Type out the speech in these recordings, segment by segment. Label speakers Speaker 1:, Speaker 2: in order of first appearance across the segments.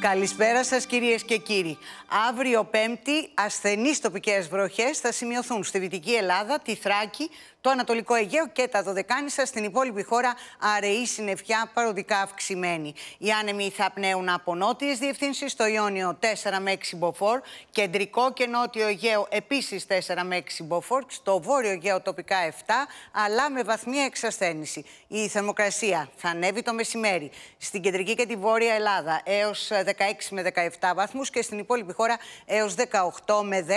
Speaker 1: Καλησπέρα σας κυρίες και κύριοι. Αύριο Πέμπτη ασθενείς τοπικές βροχές θα σημειωθούν στη Δυτική Ελλάδα, τη Θράκη, το Ανατολικό Αιγαίο και τα Δωδεκάνησα, στην υπόλοιπη χώρα αραιή συννεφιά παροδικά αυξημένη. Οι άνεμοι θα πνέουν από νότιες διευθύνσεις, στο Ιόνιο 4 με 6 μποφόρ, κεντρικό και νότιο Αιγαίο επίσης 4 με 6 μποφόρ, στο βόρειο Αιγαίο τοπικά 7, αλλά με βαθμία εξασθένηση. Η θερμοκρασία θα ανέβει το μεσημέρι. Στην κεντρική και τη βόρεια Ελλάδα έως 16 με 17 βαθμούς και στην υπόλοιπη χώρα έως 18 με 19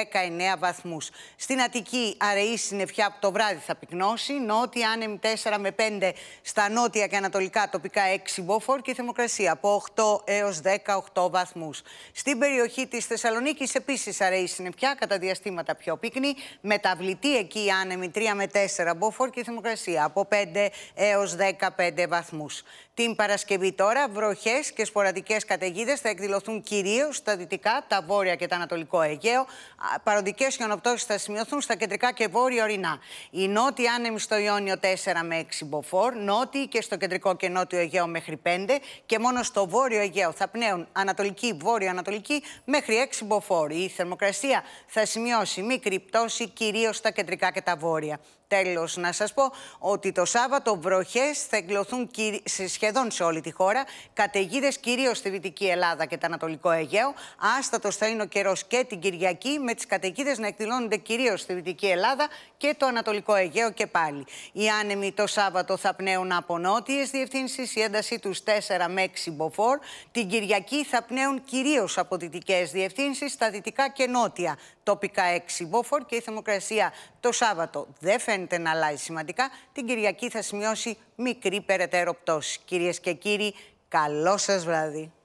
Speaker 1: βαθμού. Στην Αττική αραιή συννεφιά από το βράδυ θα θα πυκνώσει. Νότια άνεμοι 4 με 5 στα νότια και ανατολικά τοπικά 6 μποφόρ και θερμοκρασία από 8 έως 18 βαθμούς. Στην περιοχή της Θεσσαλονίκης επίσης αραιή συνεπιά κατά διαστήματα πιο πυκνή. Μεταβλητή εκεί άνεμοι 3 με 4 μποφόρ και θερμοκρασία από 5 έως 15 βαθμούς. Την Παρασκευή τώρα βροχές και σποραδικές καταιγίδες θα εκδηλωθούν κυρίως στα δυτικά, τα βόρεια και τα ανατολικό Αιγαίο. Παροδικές χιονοπτώσεις θα σημειωθούν στα κεντρικά και βόρεια ορεινά. Η νότιοι άνεμοι στο Ιόνιο 4 με 6 μποφόρ, νότιοι και στο κεντρικό και νότιο Αιγαίο μέχρι 5 και μόνο στο βόρειο Αιγαίο θα πνέουν ανατολική, βόρειο-ανατολική μέχρι 6 μποφόρ. Η θερμοκρασία θα σημειώσει μικρή πτώση κυρίως στα κεντρικά και τα βόρεια. Τέλος να σας πω ότι το Σάββατο βροχές θα εγκλωθούν σχεδόν σε όλη τη χώρα. Καταιγίδες κυρίως στη Δυτική Ελλάδα και το Ανατολικό Αιγαίο. Άστατος θα είναι ο καιρός και την Κυριακή, με τις καταιγίδες να εκδηλώνονται κυρίως στη Δυτική Ελλάδα και το Ανατολικό Αιγαίο. Αιγαίο και πάλι. Οι άνεμοι το Σάββατο θα πνέουν από νότιες διευθύνσεις, η ένταση τους 4 με 6 μποφόρ. Την Κυριακή θα πνέουν κυρίως από δυτικές διευθύνσεις, στα δυτικά και νότια. Τοπικά 6 μποφόρ και η θερμοκρασία το Σάββατο δεν φαίνεται να αλλάζει σημαντικά. Την Κυριακή θα σημειώσει μικρή περαιτέρω πτώση. Κυρίες και κύριοι, καλό σας βράδυ.